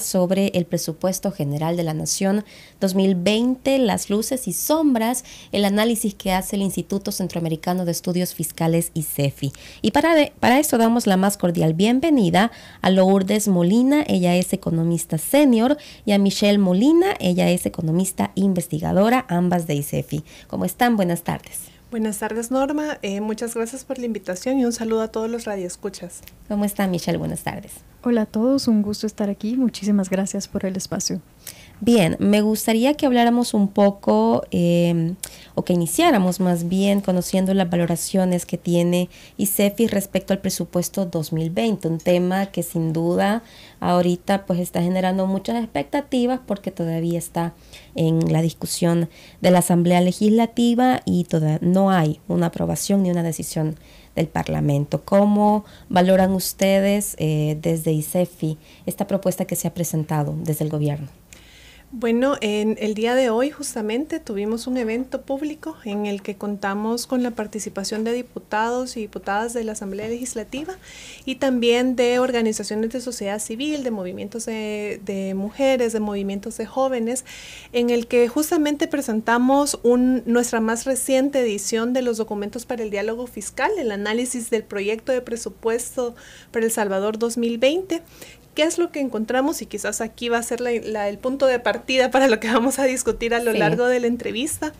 sobre el presupuesto general de la Nación 2020, las luces y sombras, el análisis que hace el Instituto Centroamericano de Estudios Fiscales y Y para, eso para esto damos la más cordial bienvenida a Lourdes Molina, ella es economista senior, y a Michelle Molina, ella es economista investigadora, ambas de ICEFI. ¿Cómo están? Buenas tardes. Buenas tardes, Norma. Eh, muchas gracias por la invitación y un saludo a todos los radioescuchas. ¿Cómo está, Michelle? Buenas tardes. Hola a todos, un gusto estar aquí. Muchísimas gracias por el espacio. Bien, me gustaría que habláramos un poco em, o que iniciáramos más bien conociendo las valoraciones que tiene ISEFI respecto al presupuesto 2020, un tema que sin duda ahorita pues está generando muchas expectativas porque todavía está en la discusión de la Asamblea Legislativa y todavía no hay una aprobación ni una decisión del Parlamento. ¿Cómo valoran ustedes eh, desde ISEFI esta propuesta que se ha presentado desde el gobierno? Bueno, en el día de hoy justamente tuvimos un evento público en el que contamos con la participación de diputados y diputadas de la Asamblea Legislativa y también de organizaciones de sociedad civil, de movimientos de, mujeres, de movimientos de jóvenes, en el que justamente presentamos un, nuestra más reciente edición de los documentos para el diálogo fiscal, el análisis del proyecto de presupuesto para El Salvador 2020, qué es lo que encontramos y quizás aquí va a ser el punto de partida para lo que vamos a discutir a lo largo de la entrevista.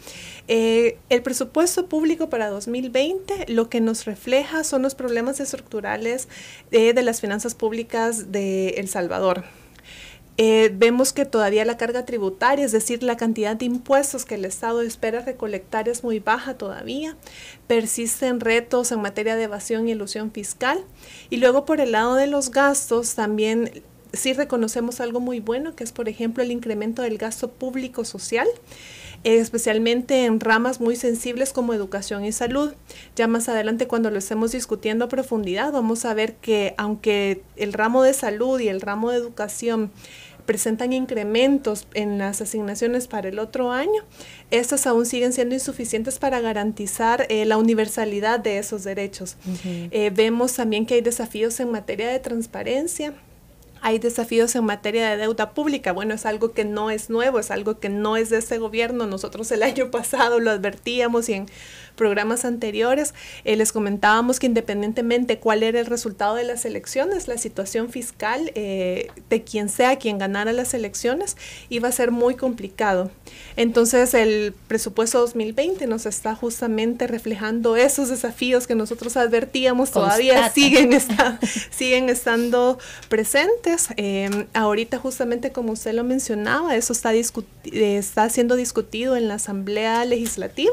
Eh, el presupuesto público para 2020 lo que nos refleja son los problemas estructurales eh, de las finanzas públicas de El Salvador. Eh, vemos que todavía la carga tributaria, es decir, la cantidad de impuestos que el Estado espera recolectar es muy baja todavía. Persisten retos en materia de evasión y ilusión fiscal. Y luego por el lado de los gastos, también sí reconocemos algo muy bueno, que es, por ejemplo, el incremento del gasto público social, especialmente en ramas muy sensibles como educación y salud. Ya más adelante, cuando lo estemos discutiendo a profundidad, vamos a ver que aunque el ramo de salud y el ramo de educación presentan incrementos en las asignaciones para el otro año, estas aún siguen siendo insuficientes para garantizar eh, la universalidad de esos derechos. Eh, vemos también que hay desafíos en materia de transparencia, hay desafíos en materia de deuda pública. Bueno, es algo que no es nuevo, es algo que no es de este gobierno. Nosotros el año pasado lo advertíamos y en programas anteriores, eh, les comentábamos que independientemente cuál era el resultado de las elecciones, la situación fiscal eh, de quien sea quien ganara las elecciones iba a ser muy complicado. Entonces el presupuesto 2020 nos está justamente reflejando esos desafíos que nosotros advertíamos todavía siguen, siguen estando presentes. Eh, ahorita justamente como usted lo mencionaba, eso está, está siendo discutido en la Asamblea Legislativa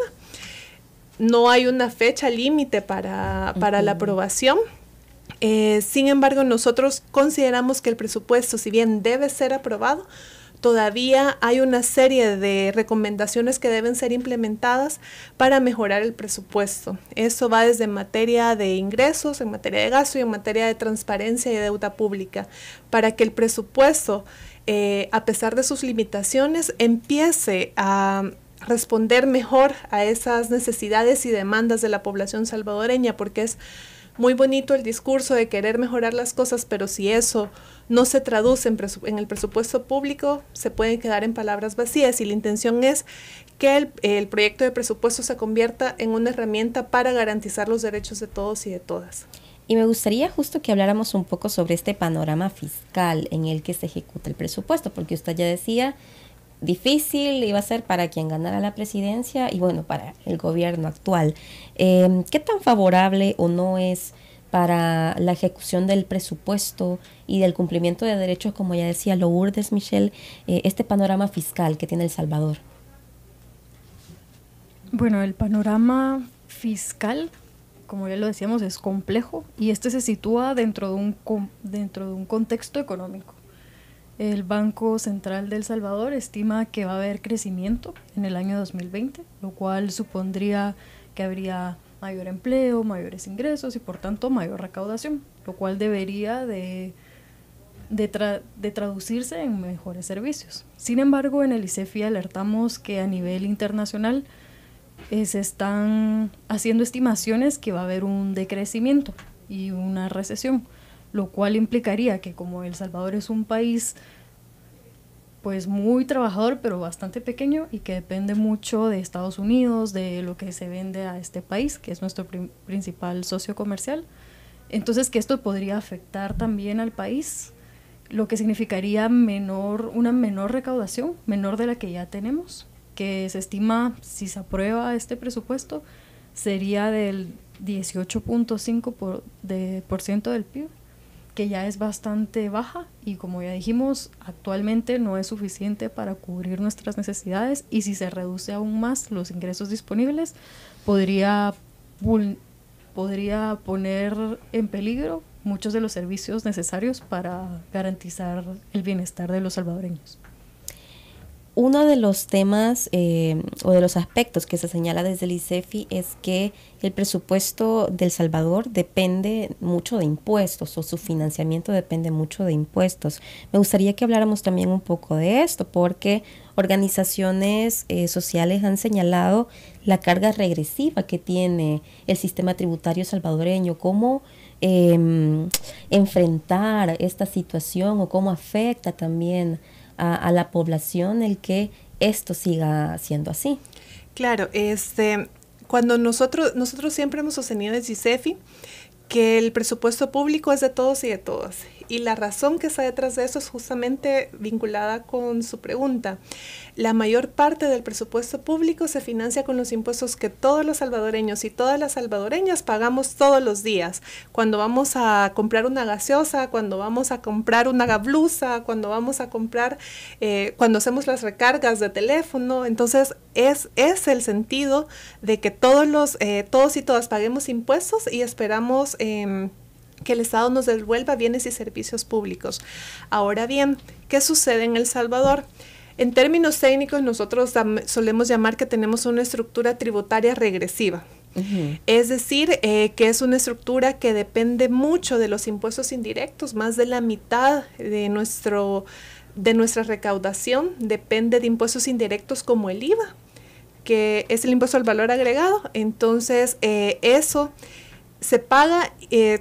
no hay una fecha límite para, la aprobación. Eh, sin embargo, nosotros consideramos que el presupuesto, si bien debe ser aprobado, todavía hay una serie de recomendaciones que deben ser implementadas para mejorar el presupuesto. Eso va desde materia de ingresos, en materia de gasto y en materia de transparencia y deuda pública, para que el presupuesto, eh, a pesar de sus limitaciones, empiece a responder mejor a esas necesidades y demandas de la población salvadoreña, porque es muy bonito el discurso de querer mejorar las cosas, pero si eso no se traduce en, el presupuesto público, se puede quedar en palabras vacías y la intención es que el, proyecto de presupuesto se convierta en una herramienta para garantizar los derechos de todos y de todas. Y me gustaría justo que habláramos un poco sobre este panorama fiscal en el que se ejecuta el presupuesto, porque usted ya decía difícil iba a ser para quien ganara la presidencia y bueno, para el gobierno actual. Eh, ¿Qué tan favorable o no es para la ejecución del presupuesto y del cumplimiento de derechos, como ya decía Lourdes Michelle, eh, este panorama fiscal que tiene El Salvador? Bueno, el panorama fiscal, como ya lo decíamos, es complejo y este se sitúa dentro de un, dentro de un contexto económico. El Banco Central del Salvador estima que va a haber crecimiento en el año 2020, lo cual supondría que habría mayor empleo, mayores ingresos y por tanto mayor recaudación, lo cual debería de, traducirse en mejores servicios. Sin embargo, en el ICEFI e alertamos que a nivel internacional eh, se están haciendo estimaciones que va a haber un decrecimiento y una recesión lo cual implicaría que como El Salvador es un país pues muy trabajador pero bastante pequeño y que depende mucho de Estados Unidos, de lo que se vende a este país, que es nuestro principal socio comercial. Entonces que esto podría afectar también al país, lo que significaría menor, una menor recaudación, menor de la que ya tenemos, que se estima, si se aprueba este presupuesto, sería del 18.5% de, del PIB que ya es bastante baja y como ya dijimos, actualmente no es suficiente para cubrir nuestras necesidades y si se reduce aún más los ingresos disponibles, podría, podría poner en peligro muchos de los servicios necesarios para garantizar el bienestar de los salvadoreños uno de los temas eh, o de los aspectos que se señala desde el ICEFI es que el presupuesto del Salvador depende mucho de impuestos o su financiamiento depende mucho de impuestos. Me gustaría que habláramos también un poco de esto porque organizaciones eh, sociales han señalado la carga regresiva que tiene el sistema tributario salvadoreño, cómo em, enfrentar esta situación o cómo afecta también a, la población el que esto siga siendo así. Claro, este, cuando nosotros, nosotros siempre hemos sostenido desde CEFI que el presupuesto público es de todos y de todas y la razón que está detrás de eso es justamente vinculada con su pregunta. La mayor parte del presupuesto público se financia con los impuestos que todos los salvadoreños y todas las salvadoreñas pagamos todos los días. Cuando vamos a comprar una gaseosa, cuando vamos a comprar una gablusa, cuando vamos a comprar, eh, cuando hacemos las recargas de teléfono. Entonces es, es el sentido de que todos, los, eh, todos y todas paguemos impuestos y esperamos... Em, que el Estado nos devuelva bienes y servicios públicos. Ahora bien, ¿qué sucede en El Salvador? En términos técnicos, nosotros solemos llamar que tenemos una estructura tributaria regresiva. Es decir, eh, que es una estructura que depende mucho de los impuestos indirectos, más de la mitad de nuestro de nuestra recaudación depende de impuestos indirectos como el IVA, que es el impuesto al valor agregado. Entonces, eh, eso se paga eh,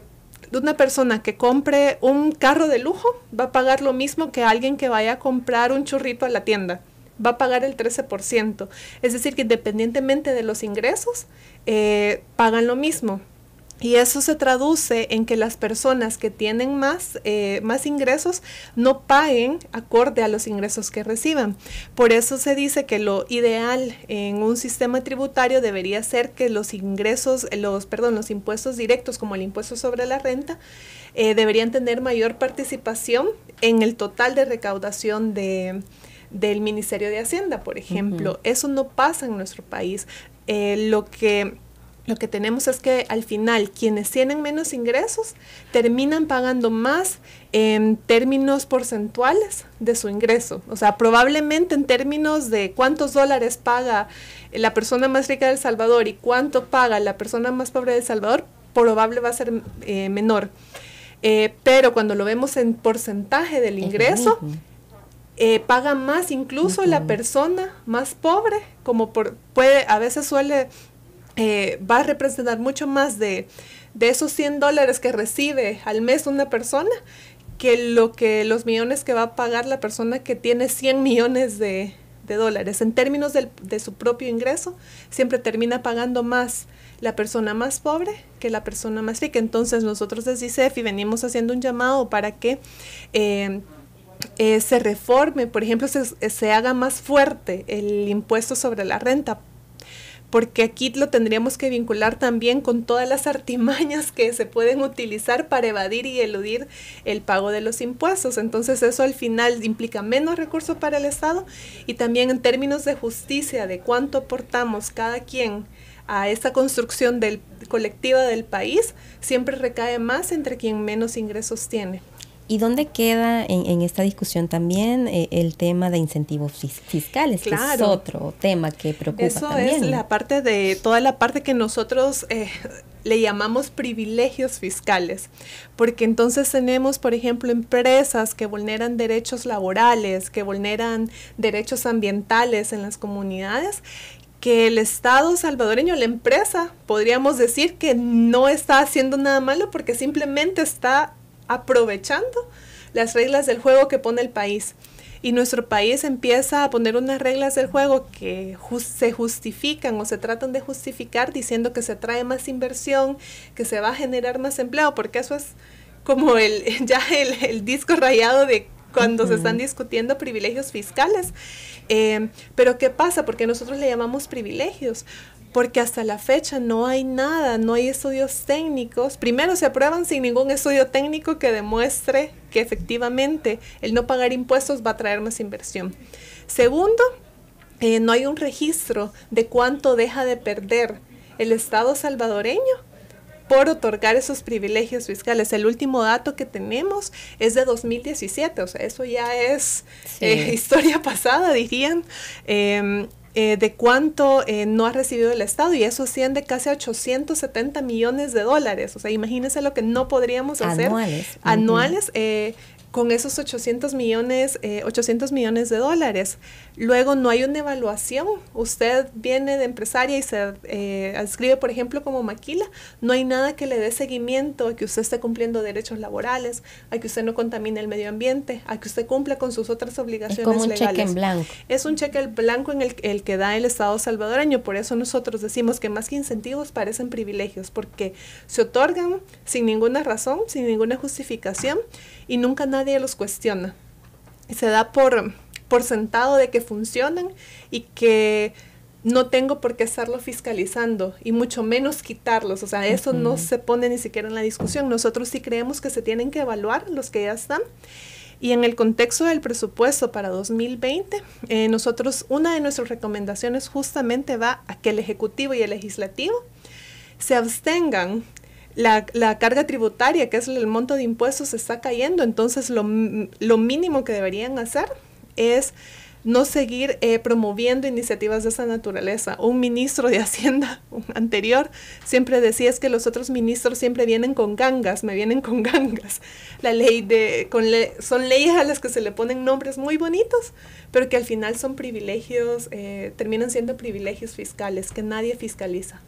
una persona que compre un carro de lujo va a pagar lo mismo que alguien que vaya a comprar un churrito a la tienda. Va a pagar el 13%. Es decir, que independientemente de los ingresos, eh, pagan lo mismo. Y eso se traduce en que las personas que tienen más, eh, más ingresos no paguen acorde a los ingresos que reciban. Por eso se dice que lo ideal en un sistema tributario debería ser que los ingresos, los, perdón, los impuestos directos como el impuesto sobre la renta, eh, deberían tener mayor participación en el total de recaudación de, del Ministerio de Hacienda, por ejemplo. Eso no pasa en nuestro país. Eh, lo que lo que tenemos es que al final quienes tienen menos ingresos terminan pagando más en términos porcentuales de su ingreso. O sea, probablemente en términos de cuántos dólares paga la persona más rica de El Salvador y cuánto paga la persona más pobre de El Salvador, probable va a ser eh, menor. Eh, pero cuando lo vemos en porcentaje del ingreso, eh, paga más incluso la persona más pobre, como por, puede, a veces suele eh, va a representar mucho más de, esos 100 dólares que recibe al mes una persona que lo que los millones que va a pagar la persona que tiene 100 millones de, dólares. En términos de su propio ingreso, siempre termina pagando más la persona más pobre que la persona más rica. Entonces nosotros desde y venimos haciendo un llamado para que eh, eh, se reforme, por ejemplo, se, se haga más fuerte el impuesto sobre la renta porque aquí lo tendríamos que vincular también con todas las artimañas que se pueden utilizar para evadir y eludir el pago de los impuestos. Entonces eso al final implica menos recursos para el Estado y también en términos de justicia, de cuánto aportamos cada quien a esa construcción del, colectiva del país, siempre recae más entre quien menos ingresos tiene. ¿Y dónde queda en, esta discusión también eh, el tema de incentivos fiscales? Claro. es otro tema que preocupa. Eso es la parte de toda la parte que nosotros eh, le llamamos privilegios fiscales, porque entonces tenemos, por ejemplo, empresas que vulneran derechos laborales, que vulneran derechos ambientales en las comunidades que el Estado salvadoreño, la empresa, podríamos decir que no está haciendo nada malo porque simplemente está aprovechando las reglas del juego que pone el país. Y nuestro país empieza a poner unas reglas del juego que se justifican o se tratan de justificar diciendo que se trae más inversión, que se va a generar más empleo, porque eso es como el, ya el, disco rayado de cuando se están discutiendo privilegios fiscales. Eh, pero ¿qué pasa? Porque nosotros le llamamos privilegios porque hasta la fecha no hay nada, no hay estudios técnicos. Primero, se aprueban sin ningún estudio técnico que demuestre que efectivamente el no pagar impuestos va a traer más inversión. Segundo, eh, no hay un registro de cuánto deja de perder el Estado salvadoreño por otorgar esos privilegios fiscales. El último dato que tenemos es de 2017, o sea, eso ya es eh, historia pasada, dirían. Em, eh, de cuánto eh, no ha recibido el Estado y eso asciende casi a 870 millones de dólares. O sea, imagínense lo que no podríamos hacer anuales, anuales eh, con esos 800 millones, 800 millones de dólares. Luego no hay una evaluación. Usted viene de empresaria y se adscribe, por ejemplo, como maquila. No hay nada que le dé seguimiento a que usted esté cumpliendo derechos laborales, a que usted no contamine el medio ambiente, a que usted cumpla con sus otras obligaciones es como un Cheque en blanco. Es un cheque en blanco en el, el que da el Estado salvadoreño. Por eso nosotros decimos que más que incentivos parecen privilegios, porque se otorgan sin ninguna razón, sin ninguna justificación y nunca nadie los cuestiona. Se da por, por sentado de que funcionan y que no tengo por qué estarlo fiscalizando y mucho menos quitarlos. O sea, eso no se pone ni siquiera en la discusión. Nosotros sí creemos que se tienen que evaluar los que ya están y en el contexto del presupuesto para 2020, eh, nosotros, una de nuestras recomendaciones justamente va a que el Ejecutivo y el Legislativo se abstengan. La, la carga tributaria, que es el monto de impuestos, está cayendo, entonces lo, lo mínimo que deberían hacer es no seguir eh, promoviendo iniciativas de esa naturaleza. Un ministro de Hacienda anterior siempre decía es que los otros ministros siempre vienen con gangas, me vienen con gangas. La ley de, con le, son leyes a las que se le ponen nombres muy bonitos, pero que al final son privilegios, eh, terminan siendo privilegios fiscales que nadie fiscaliza.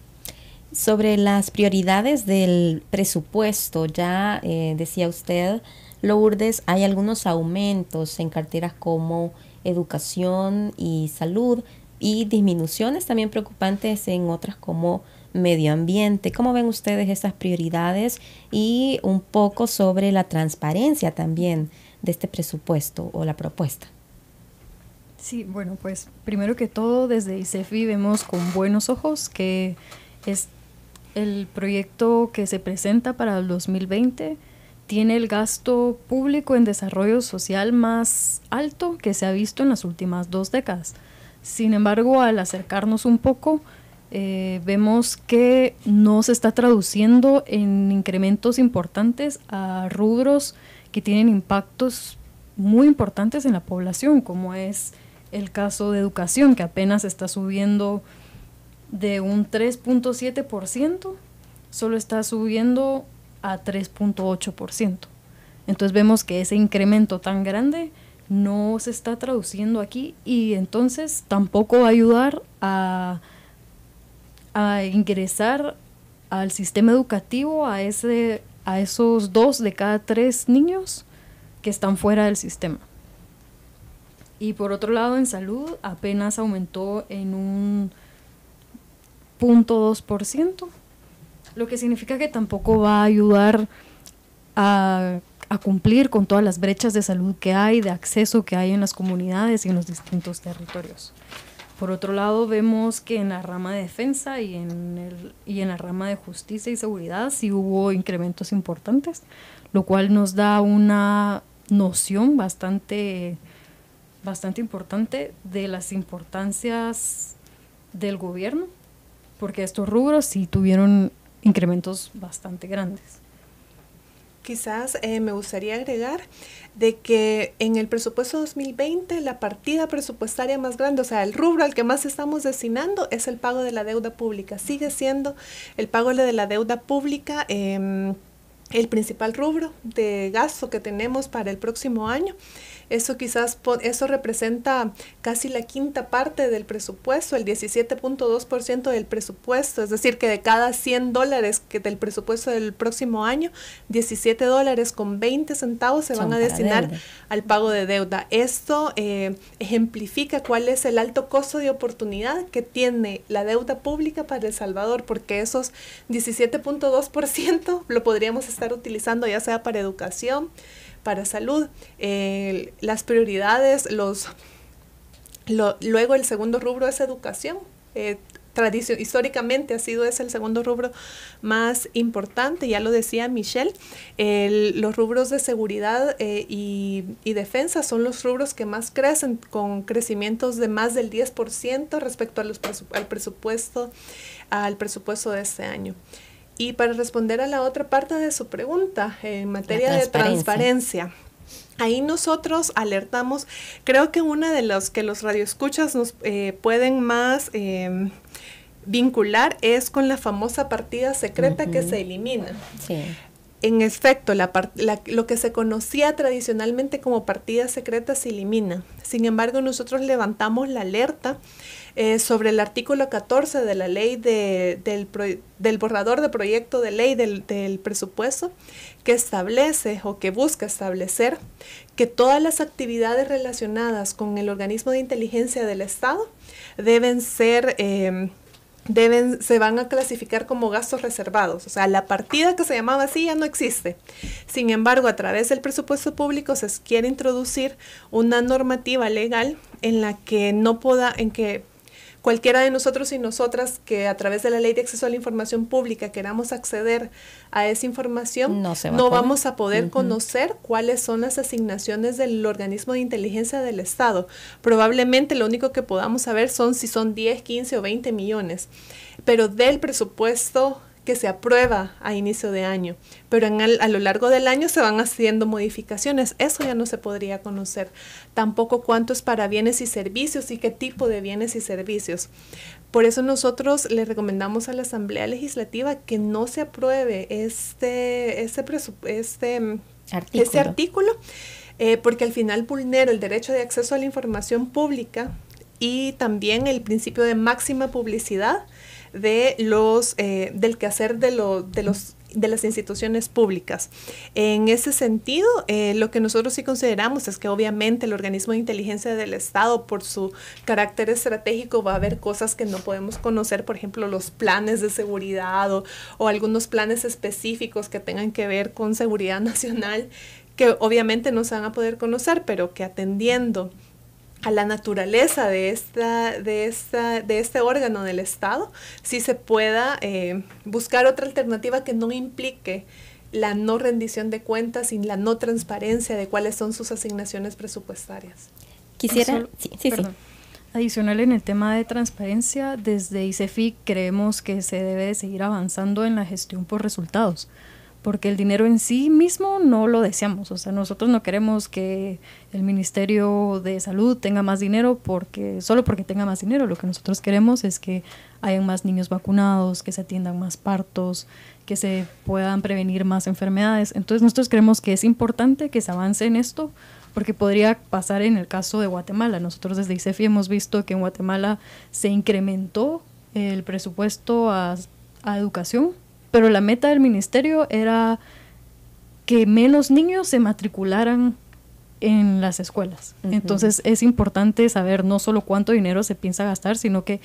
Sobre las prioridades del presupuesto, ya eh, decía usted, Lourdes, hay algunos aumentos en carteras como educación y salud y disminuciones también preocupantes en otras como medio ambiente. ¿Cómo ven ustedes esas prioridades y un poco sobre la transparencia también de este presupuesto o la propuesta? Sí, bueno, pues primero que todo desde ICEFI vemos con buenos ojos que es el proyecto que se presenta para el 2020 tiene el gasto público en desarrollo social más alto que se ha visto en las últimas dos décadas. Sin embargo, al acercarnos un poco, eh, vemos que no se está traduciendo en incrementos importantes a rubros que tienen impactos muy importantes en la población, como es el caso de educación, que apenas está subiendo de un 3.7%, solo está subiendo a 3.8%. Entonces vemos que ese incremento tan grande no se está traduciendo aquí y entonces tampoco va a ayudar a, a ingresar al sistema educativo a, ese, a esos dos de cada tres niños que están fuera del sistema. Y por otro lado, en salud apenas aumentó en un 0.2% lo que significa que tampoco va a ayudar a, cumplir con todas las brechas de salud que hay, de acceso que hay en las comunidades y en los distintos territorios. Por otro lado, vemos que en la rama de defensa y en, el, y en la rama de justicia y seguridad sí hubo incrementos importantes, lo cual nos da una noción bastante, bastante importante de las importancias del gobierno, porque estos rubros sí tuvieron incrementos bastante grandes. Quizás eh, me gustaría agregar de que en el presupuesto 2020 la partida presupuestaria más grande, o sea, el rubro al que más estamos destinando es el pago de la deuda pública. Sigue siendo el pago de la deuda pública. Em, el principal rubro de gasto que tenemos para el próximo año. Eso quizás, eso representa casi la quinta parte del presupuesto, el 17.2% del presupuesto, es decir, que de cada 100 dólares que del presupuesto del próximo año, 17 dólares con 20 centavos se van a destinar al pago de deuda. Esto eh, ejemplifica cuál es el alto costo de oportunidad que tiene la deuda pública para El Salvador, porque esos 17.2% lo podríamos estar utilizando ya sea para educación, para salud, eh, las prioridades, los... luego el segundo rubro es educación. Eh, históricamente ha sido ese el segundo rubro más importante, ya lo decía Michelle, los rubros de seguridad eh, y, defensa son los rubros que más crecen, con crecimientos de más del 10% respecto al, presupuesto, al presupuesto de este año. Y para responder a la otra parte de su pregunta, en materia de transparencia, Ahí nosotros alertamos, creo que una de las que los radioescuchas nos eh, pueden más eh, vincular es con la famosa partida secreta que se elimina. Sí. En efecto, la la, lo que se conocía tradicionalmente como partida secreta se elimina. Sin embargo, nosotros levantamos la alerta eh, sobre el artículo 14 de la ley de, del, borrador de proyecto de ley del, presupuesto que establece o que busca establecer que todas las actividades relacionadas con el organismo de inteligencia del Estado deben ser... Em, deben, se van a clasificar como gastos reservados. O sea, la partida que se llamaba así ya no existe. Sin embargo, a través del presupuesto público se quiere introducir una normativa legal en la que no pueda, en que Cualquiera de nosotros y nosotras que a través de la ley de acceso a la información pública queramos acceder a esa información, no, vamos a poder conocer cuáles son las asignaciones del organismo de inteligencia del Estado. Probablemente lo único que podamos saber son si son 10, 15 o 20 millones, pero del presupuesto que se aprueba a inicio de año, pero a lo largo del año se van haciendo modificaciones. Eso ya no se podría conocer. Tampoco cuánto es para bienes y servicios y qué tipo de bienes y servicios. Por eso nosotros le recomendamos a la Asamblea Legislativa que no se apruebe este, este, este, mm, este artículo, eh, porque al final vulnera el derecho de acceso a la información pública y también el principio de máxima publicidad de los, eh, del quehacer de, los de las instituciones públicas. En ese sentido, eh, lo que nosotros sí consideramos es que obviamente el organismo de inteligencia del Estado, por su carácter estratégico, va a haber cosas que no podemos conocer, por ejemplo, los planes de seguridad o, o algunos planes específicos que tengan que ver con seguridad nacional, que obviamente no se van a poder conocer, pero que atendiendo a la naturaleza de, esta, de, esta, de este órgano del Estado, si se pueda eh, buscar otra alternativa que no implique la no rendición de cuentas y la no transparencia de cuáles son sus asignaciones presupuestarias. Quisiera, Adicional en el tema de transparencia, desde ICEFI creemos que se debe seguir avanzando en la gestión por resultados porque el dinero en sí mismo no lo deseamos. O sea, nosotros no queremos que el Ministerio de Salud tenga más dinero porque solo porque tenga más dinero. Lo que nosotros queremos es que hayan más niños vacunados, que se atiendan más partos, que se puedan prevenir más enfermedades. Entonces nosotros creemos que es importante que se avance en esto porque podría pasar en el caso de Guatemala. Nosotros desde ICEFI hemos visto que en Guatemala se incrementó el presupuesto a educación pero la meta del ministerio era que menos niños se matricularan en las escuelas. Entonces es importante saber no solo cuánto dinero se piensa gastar, sino que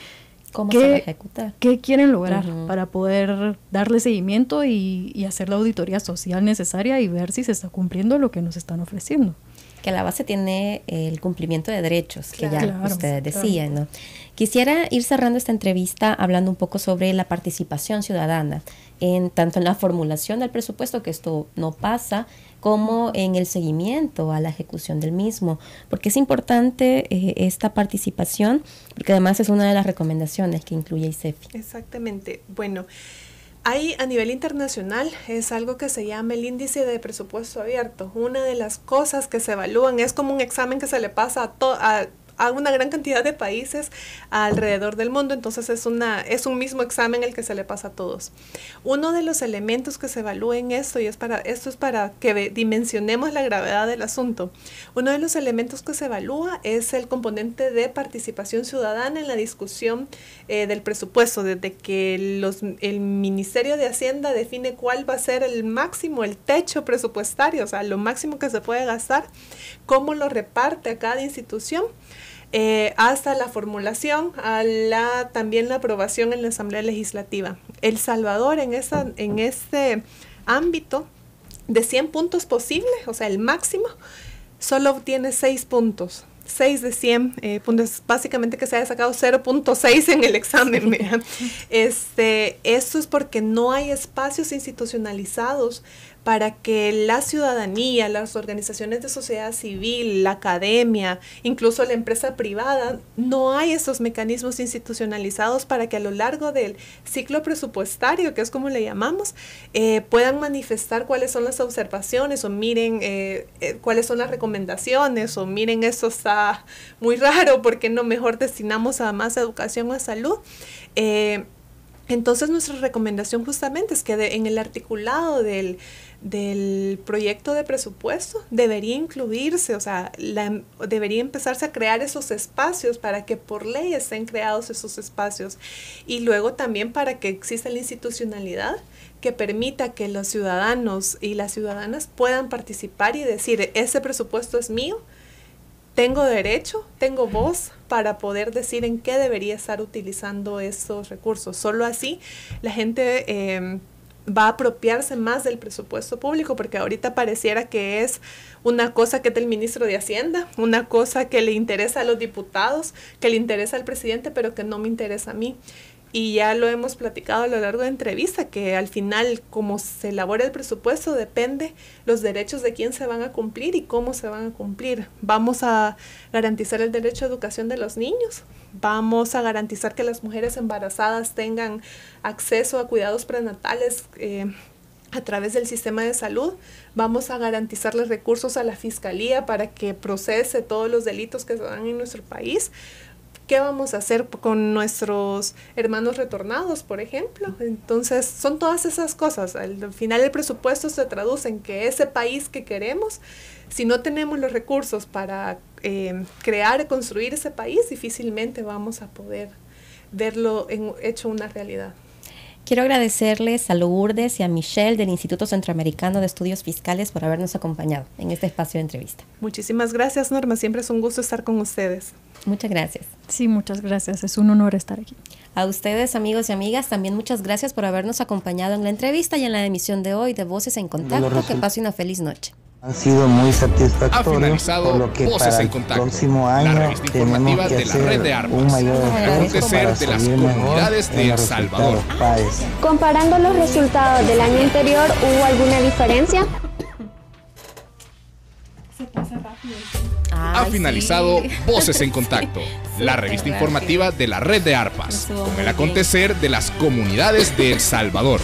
¿Cómo qué, se va a ejecutar? qué quieren lograr para poder darle seguimiento y, hacer la auditoría social necesaria y ver si se está cumpliendo lo que nos están ofreciendo. Que a la base tiene el cumplimiento de derechos, que ya ustedes decían, ¿no? Quisiera ir cerrando esta entrevista hablando un poco sobre la participación ciudadana en, tanto en la formulación del presupuesto, que esto no pasa, como en el seguimiento a la ejecución del mismo, porque es importante eh, esta participación, porque además es una de las recomendaciones que incluye ICEFI. Exactamente. Bueno, hay a nivel internacional, es algo que se llama el índice de presupuesto abierto. Una de las cosas que se evalúan es como un examen que se le pasa a, todo a a una gran cantidad de países alrededor del mundo, entonces es, una, es un mismo examen el que se le pasa a todos. Uno de los elementos que se evalúa en esto, y es para, esto es para que dimensionemos la gravedad del asunto, uno de los elementos que se evalúa es el componente de participación ciudadana en la discusión eh, del presupuesto, desde que los, el Ministerio de Hacienda define cuál va a ser el máximo, el techo presupuestario, o sea, lo máximo que se puede gastar, cómo lo reparte a cada institución eh, hasta la formulación, a la, también la aprobación en la Asamblea Legislativa. El Salvador en, esa, en este ámbito de 100 puntos posibles, o sea, el máximo, solo obtiene 6 puntos. 6 de 100 eh, puntos, básicamente que se haya sacado 0.6 en el examen. Este, eso Este, esto es porque no hay espacios institucionalizados para que la ciudadanía, las organizaciones de sociedad civil, la academia, incluso la empresa privada, no hay esos mecanismos institucionalizados para que a lo largo del ciclo presupuestario, que es como le llamamos, eh, puedan manifestar cuáles son las observaciones o miren eh, eh, cuáles son las recomendaciones o miren eso está muy raro porque no mejor destinamos a más educación o a salud. entonces nuestra recomendación justamente es que en el articulado del del proyecto de presupuesto debería incluirse, o sea, la, em, debería empezarse a crear esos espacios para que por ley estén creados esos espacios y luego también para que exista la institucionalidad que permita que los ciudadanos y las ciudadanas puedan participar y decir, ese presupuesto es mío, tengo derecho, tengo voz para poder decir en qué debería estar utilizando esos recursos. Solo así la gente... Em, va a apropiarse más del presupuesto público, porque ahorita pareciera que es una cosa que es del ministro de Hacienda, una cosa que le interesa a los diputados, que le interesa al presidente, pero que no me interesa a mí. Y ya lo hemos platicado a lo largo de entrevista, que al final, como se elabora el presupuesto, depende los derechos de quién se van a cumplir y cómo se van a cumplir. Vamos a garantizar el derecho a educación de los niños, vamos a garantizar que las mujeres embarazadas tengan acceso a cuidados prenatales. Eh, a través del sistema de salud. Vamos a garantizarles recursos a la fiscalía para que procese todos los delitos que se dan en nuestro país. ¿Qué vamos a hacer con nuestros hermanos retornados, por ejemplo? Entonces, son todas esas cosas. Al, final el presupuesto se traduce en que ese país que queremos, si no tenemos los recursos para eh, crear, construir ese país, difícilmente vamos a poder verlo en, hecho una realidad. Quiero agradecerles a Lourdes y a Michelle del Instituto Centroamericano de Estudios Fiscales por habernos acompañado en este espacio de entrevista. Muchísimas gracias, Norma. Siempre es un gusto estar con ustedes. Muchas gracias. Sí, muchas gracias. Es un honor estar aquí. A ustedes, amigos y amigas, también muchas gracias por habernos acompañado en la entrevista y en la emisión de hoy de Voces en Contacto. Que pase una feliz noche han sido muy satisfactorios, ha finalizado en Contacto, el próximo año la revista de la red de ARPAS, un mayor acontecer de las comunidades de El Salvador. Ah, comparando los resultados del año anterior, ¿hubo alguna diferencia? ha finalizado Voces en Contacto, la revista informativa de la red de ARPAS, con el acontecer de las comunidades de El Salvador.